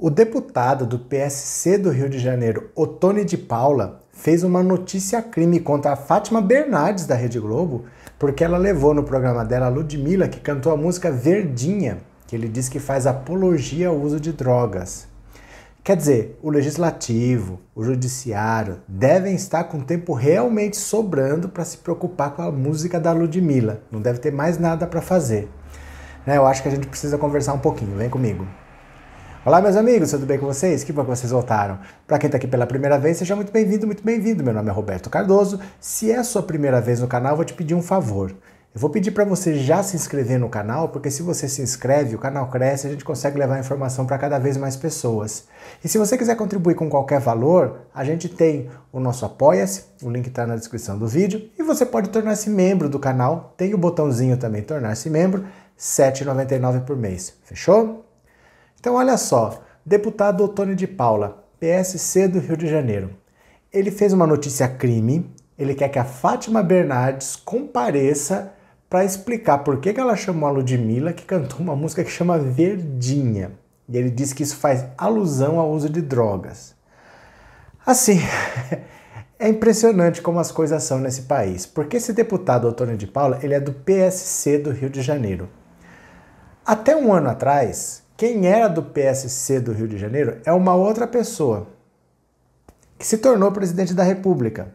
O deputado do PSC do Rio de Janeiro, Otone de Paula, fez uma notícia crime contra a Fátima Bernardes da Rede Globo, porque ela levou no programa dela a Ludmilla, que cantou a música Verdinha, que ele diz que faz apologia ao uso de drogas. Quer dizer, o legislativo, o judiciário devem estar com tempo realmente sobrando para se preocupar com a música da Ludmilla. Não deve ter mais nada para fazer. Né, eu acho que a gente precisa conversar um pouquinho. Vem comigo. Olá, meus amigos, tudo bem com vocês? Que bom que vocês voltaram. Para quem está aqui pela primeira vez, seja muito bem-vindo, muito bem-vindo. Meu nome é Roberto Cardoso. Se é a sua primeira vez no canal, vou te pedir um favor. Eu vou pedir para você já se inscrever no canal, porque se você se inscreve, o canal cresce e a gente consegue levar informação para cada vez mais pessoas. E se você quiser contribuir com qualquer valor, a gente tem o nosso Apoia-se, o link está na descrição do vídeo, e você pode tornar-se membro do canal, tem o botãozinho também Tornar-se Membro, R$ 7,99 por mês. Fechou? Então, olha só, deputado Otônio de Paula, PSC do Rio de Janeiro. Ele fez uma notícia crime, ele quer que a Fátima Bernardes compareça para explicar por que, que ela chamou a Ludmilla, que cantou uma música que chama Verdinha. E ele diz que isso faz alusão ao uso de drogas. Assim, é impressionante como as coisas são nesse país, porque esse deputado Antônio de Paula, ele é do PSC do Rio de Janeiro. Até um ano atrás, quem era do PSC do Rio de Janeiro é uma outra pessoa que se tornou presidente da República.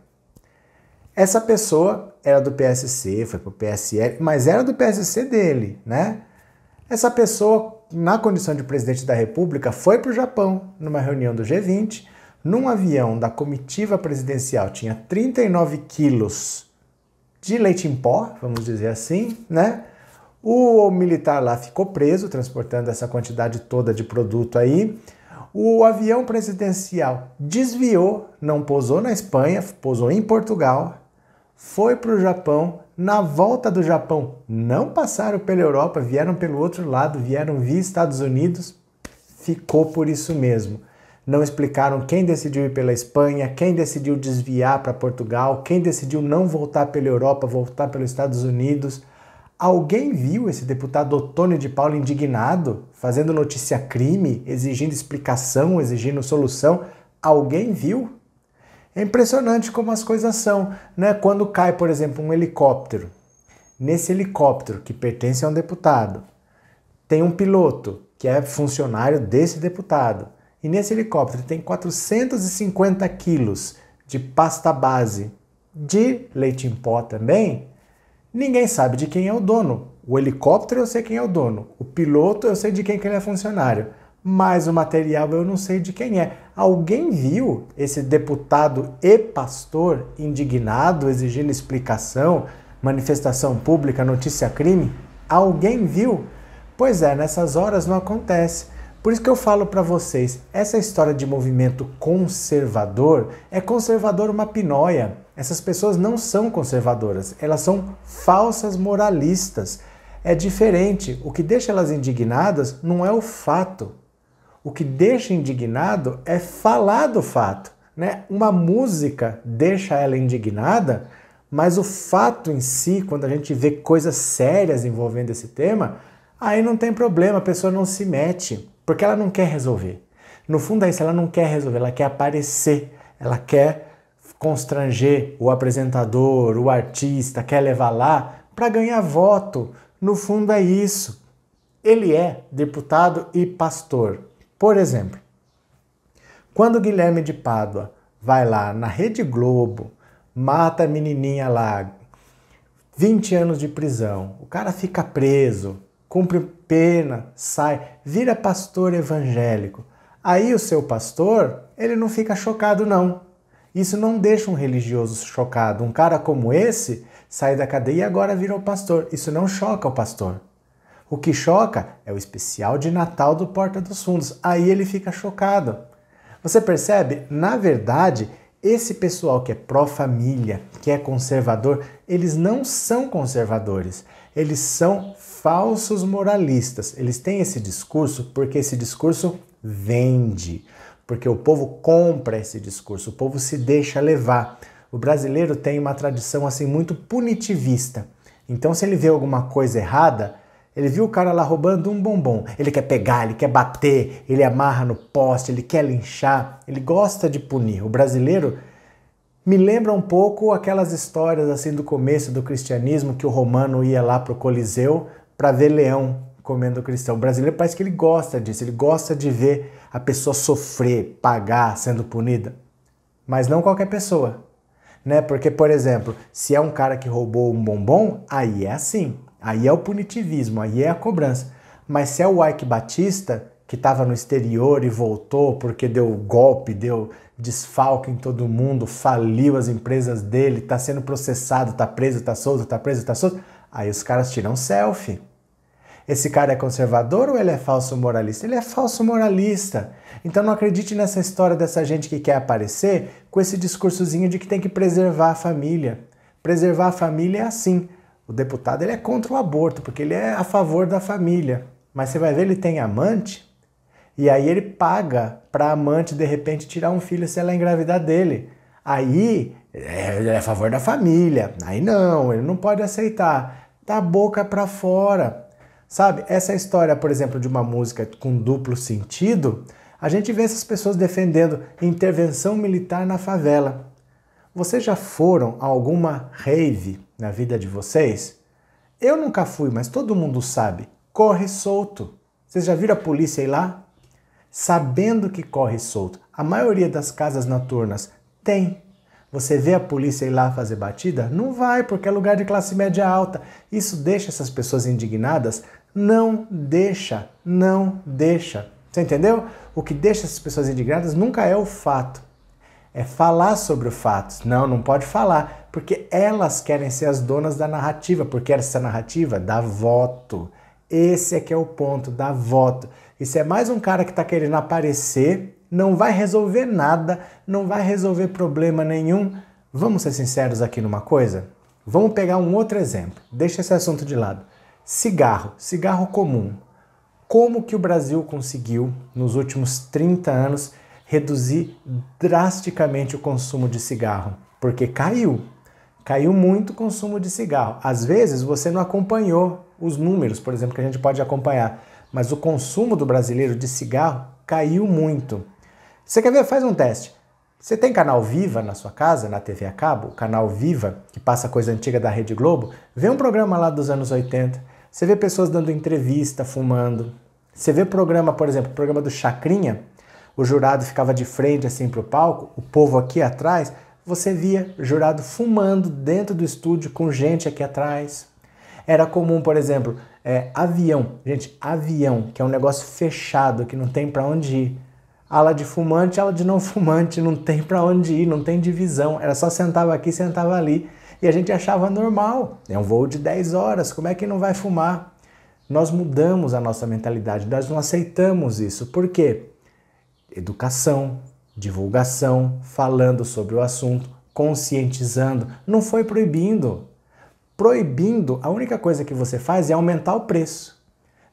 Essa pessoa era do PSC, foi pro PSL, mas era do PSC dele, né? Essa pessoa, na condição de presidente da República, foi para o Japão numa reunião do G20, num avião da comitiva presidencial tinha 39 quilos de leite em pó, vamos dizer assim, né? O militar lá ficou preso transportando essa quantidade toda de produto aí. O avião presidencial desviou, não pousou na Espanha, pousou em Portugal, foi para o Japão. Na volta do Japão, não passaram pela Europa, vieram pelo outro lado, vieram via Estados Unidos. Ficou por isso mesmo. Não explicaram quem decidiu ir pela Espanha, quem decidiu desviar para Portugal, quem decidiu não voltar pela Europa, voltar pelos Estados Unidos Alguém viu esse deputado Otônio de Paula indignado, fazendo notícia crime, exigindo explicação, exigindo solução? Alguém viu? É impressionante como as coisas são, né? Quando cai, por exemplo, um helicóptero. Nesse helicóptero que pertence a um deputado, tem um piloto que é funcionário desse deputado. E nesse helicóptero tem 450 quilos de pasta base de leite em pó também Ninguém sabe de quem é o dono. O helicóptero eu sei quem é o dono, o piloto eu sei de quem que ele é funcionário, mas o material eu não sei de quem é. Alguém viu esse deputado e pastor indignado, exigindo explicação, manifestação pública, notícia crime? Alguém viu? Pois é, nessas horas não acontece. Por isso que eu falo para vocês, essa história de movimento conservador é conservador uma pinóia essas pessoas não são conservadoras, elas são falsas moralistas. É diferente. O que deixa elas indignadas não é o fato. O que deixa indignado é falar do fato. Né? Uma música deixa ela indignada, mas o fato em si, quando a gente vê coisas sérias envolvendo esse tema, aí não tem problema, a pessoa não se mete, porque ela não quer resolver. No fundo é isso, ela não quer resolver, ela quer aparecer, ela quer constranger o apresentador, o artista, quer levar lá para ganhar voto. No fundo é isso. Ele é deputado e pastor. Por exemplo, quando Guilherme de Pádua vai lá na Rede Globo, mata a menininha lá, 20 anos de prisão, o cara fica preso, cumpre pena, sai, vira pastor evangélico. Aí o seu pastor, ele não fica chocado não. Isso não deixa um religioso chocado. Um cara como esse sai da cadeia e agora virou pastor. Isso não choca o pastor. O que choca é o especial de Natal do Porta dos Fundos. Aí ele fica chocado. Você percebe? Na verdade, esse pessoal que é pró-família, que é conservador, eles não são conservadores. Eles são falsos moralistas. Eles têm esse discurso porque esse discurso vende porque o povo compra esse discurso, o povo se deixa levar. O brasileiro tem uma tradição assim muito punitivista. Então, se ele vê alguma coisa errada, ele viu o cara lá roubando um bombom. Ele quer pegar, ele quer bater, ele amarra no poste, ele quer linchar, ele gosta de punir. O brasileiro me lembra um pouco aquelas histórias assim do começo do cristianismo que o romano ia lá pro Coliseu para ver leão comendo cristão. O brasileiro parece que ele gosta disso, ele gosta de ver a pessoa sofrer, pagar, sendo punida. Mas não qualquer pessoa. Né? Porque, por exemplo, se é um cara que roubou um bombom, aí é assim. Aí é o punitivismo, aí é a cobrança. Mas se é o Ike Batista, que estava no exterior e voltou porque deu golpe, deu desfalque em todo mundo, faliu as empresas dele, está sendo processado, está preso, está solto, está preso, está solto, aí os caras tiram selfie. Esse cara é conservador ou ele é falso moralista? Ele é falso moralista. Então não acredite nessa história dessa gente que quer aparecer com esse discursozinho de que tem que preservar a família. Preservar a família é assim. O deputado ele é contra o aborto, porque ele é a favor da família. Mas você vai ver, ele tem amante, e aí ele paga para a amante de repente tirar um filho se ela engravidar dele. Aí ele é a favor da família. Aí não, ele não pode aceitar. Da boca para fora. Sabe, essa é história, por exemplo, de uma música com duplo sentido, a gente vê essas pessoas defendendo intervenção militar na favela. Vocês já foram a alguma rave na vida de vocês? Eu nunca fui, mas todo mundo sabe. Corre solto. Vocês já viram a polícia ir lá? Sabendo que corre solto. A maioria das casas noturnas tem. Você vê a polícia ir lá fazer batida? Não vai, porque é lugar de classe média alta. Isso deixa essas pessoas indignadas não deixa, não deixa. Você entendeu? O que deixa as pessoas indignadas nunca é o fato. É falar sobre o fato. Não, não pode falar, porque elas querem ser as donas da narrativa, porque essa narrativa dá voto. Esse é que é o ponto, dá voto. Isso é mais um cara que está querendo aparecer, não vai resolver nada, não vai resolver problema nenhum. Vamos ser sinceros aqui numa coisa? Vamos pegar um outro exemplo. Deixa esse assunto de lado. Cigarro, cigarro comum. Como que o Brasil conseguiu, nos últimos 30 anos, reduzir drasticamente o consumo de cigarro? Porque caiu. Caiu muito o consumo de cigarro. Às vezes você não acompanhou os números, por exemplo, que a gente pode acompanhar, mas o consumo do brasileiro de cigarro caiu muito. Você quer ver? Faz um teste. Você tem canal Viva na sua casa, na TV a cabo, canal Viva, que passa coisa antiga da Rede Globo? Vê um programa lá dos anos 80 você vê pessoas dando entrevista, fumando. Você vê programa, por exemplo, programa do Chacrinha, o jurado ficava de frente assim para o palco, o povo aqui atrás, você via jurado fumando dentro do estúdio com gente aqui atrás. Era comum, por exemplo, é, avião. Gente, avião, que é um negócio fechado, que não tem para onde ir. Ala de fumante, ala de não fumante, não tem para onde ir, não tem divisão. Era só sentava aqui, sentava ali. E a gente achava normal, é um voo de 10 horas, como é que não vai fumar? Nós mudamos a nossa mentalidade, nós não aceitamos isso. Por quê? Educação, divulgação, falando sobre o assunto, conscientizando, não foi proibindo. Proibindo, a única coisa que você faz é aumentar o preço.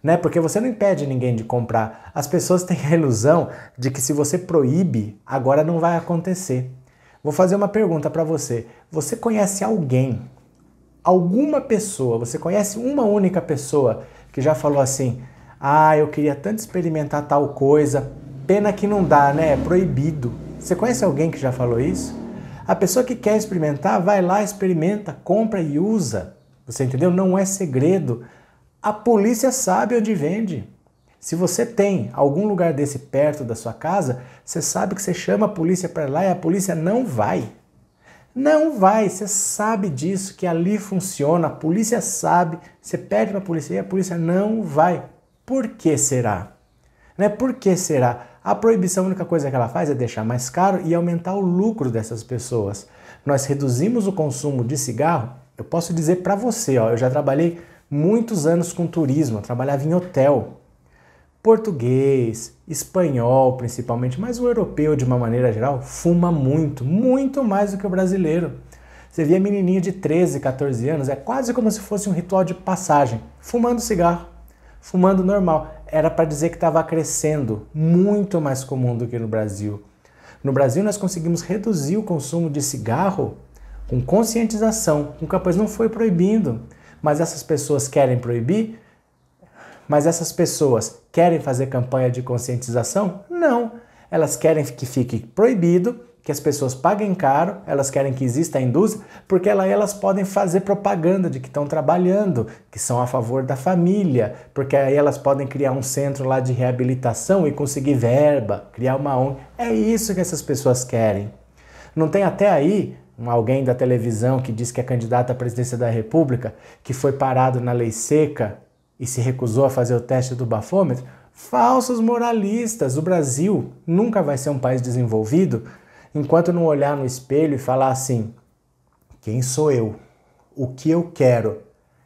Né? Porque você não impede ninguém de comprar. As pessoas têm a ilusão de que se você proíbe, agora não vai acontecer. Vou fazer uma pergunta para você. Você conhece alguém, alguma pessoa, você conhece uma única pessoa que já falou assim: ah, eu queria tanto experimentar tal coisa, pena que não dá, né? É proibido. Você conhece alguém que já falou isso? A pessoa que quer experimentar, vai lá, experimenta, compra e usa. Você entendeu? Não é segredo. A polícia sabe onde vende. Se você tem algum lugar desse perto da sua casa, você sabe que você chama a polícia para lá e a polícia não vai. Não vai, você sabe disso, que ali funciona, a polícia sabe, você pede para a polícia e a polícia não vai. Por que será? Né? Por que será? A proibição, a única coisa que ela faz é deixar mais caro e aumentar o lucro dessas pessoas. Nós reduzimos o consumo de cigarro. Eu posso dizer para você, ó, eu já trabalhei muitos anos com turismo, eu trabalhava em hotel português, espanhol principalmente, mas o europeu de uma maneira geral fuma muito, muito mais do que o brasileiro. Você via menininho de 13, 14 anos, é quase como se fosse um ritual de passagem, fumando cigarro, fumando normal. Era para dizer que estava crescendo, muito mais comum do que no Brasil. No Brasil nós conseguimos reduzir o consumo de cigarro com conscientização, com capaz não foi proibindo, mas essas pessoas querem proibir mas essas pessoas querem fazer campanha de conscientização? Não. Elas querem que fique proibido, que as pessoas paguem caro, elas querem que exista a indústria, porque lá elas podem fazer propaganda de que estão trabalhando, que são a favor da família, porque aí elas podem criar um centro lá de reabilitação e conseguir verba, criar uma ONG. É isso que essas pessoas querem. Não tem até aí alguém da televisão que diz que é candidato à presidência da República, que foi parado na lei seca e se recusou a fazer o teste do bafômetro? Falsos moralistas! O Brasil nunca vai ser um país desenvolvido enquanto não olhar no espelho e falar assim: quem sou eu? O que eu quero?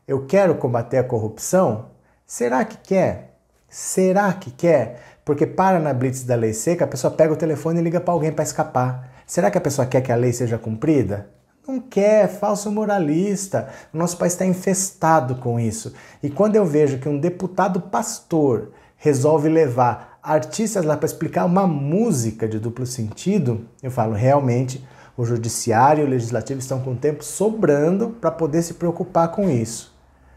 Eu quero combater a corrupção? Será que quer? Será que quer? Porque para na blitz da lei seca, a pessoa pega o telefone e liga para alguém para escapar. Será que a pessoa quer que a lei seja cumprida? Não quer, falso moralista. O nosso país está infestado com isso. E quando eu vejo que um deputado pastor resolve levar artistas lá para explicar uma música de duplo sentido, eu falo, realmente, o judiciário e o legislativo estão com tempo sobrando para poder se preocupar com isso.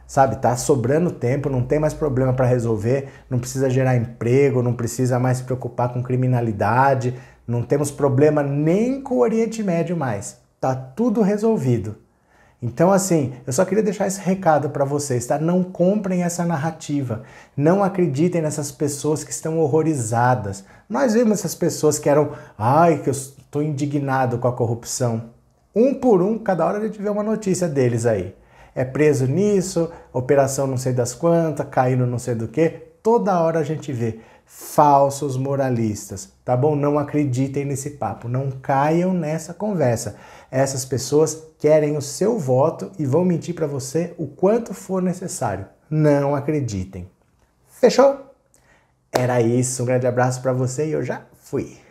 Sabe, tá sobrando tempo, não tem mais problema para resolver, não precisa gerar emprego, não precisa mais se preocupar com criminalidade, não temos problema nem com o Oriente Médio mais. Tá tudo resolvido. Então, assim, eu só queria deixar esse recado para vocês, tá? Não comprem essa narrativa. Não acreditem nessas pessoas que estão horrorizadas. Nós vimos essas pessoas que eram, ai, que eu estou indignado com a corrupção. Um por um, cada hora a gente vê uma notícia deles aí. É preso nisso, operação não sei das quantas, caindo não sei do que. Toda hora a gente vê falsos moralistas, tá bom? Não acreditem nesse papo, não caiam nessa conversa. Essas pessoas querem o seu voto e vão mentir para você o quanto for necessário. Não acreditem. Fechou? Era isso, um grande abraço para você e eu já fui.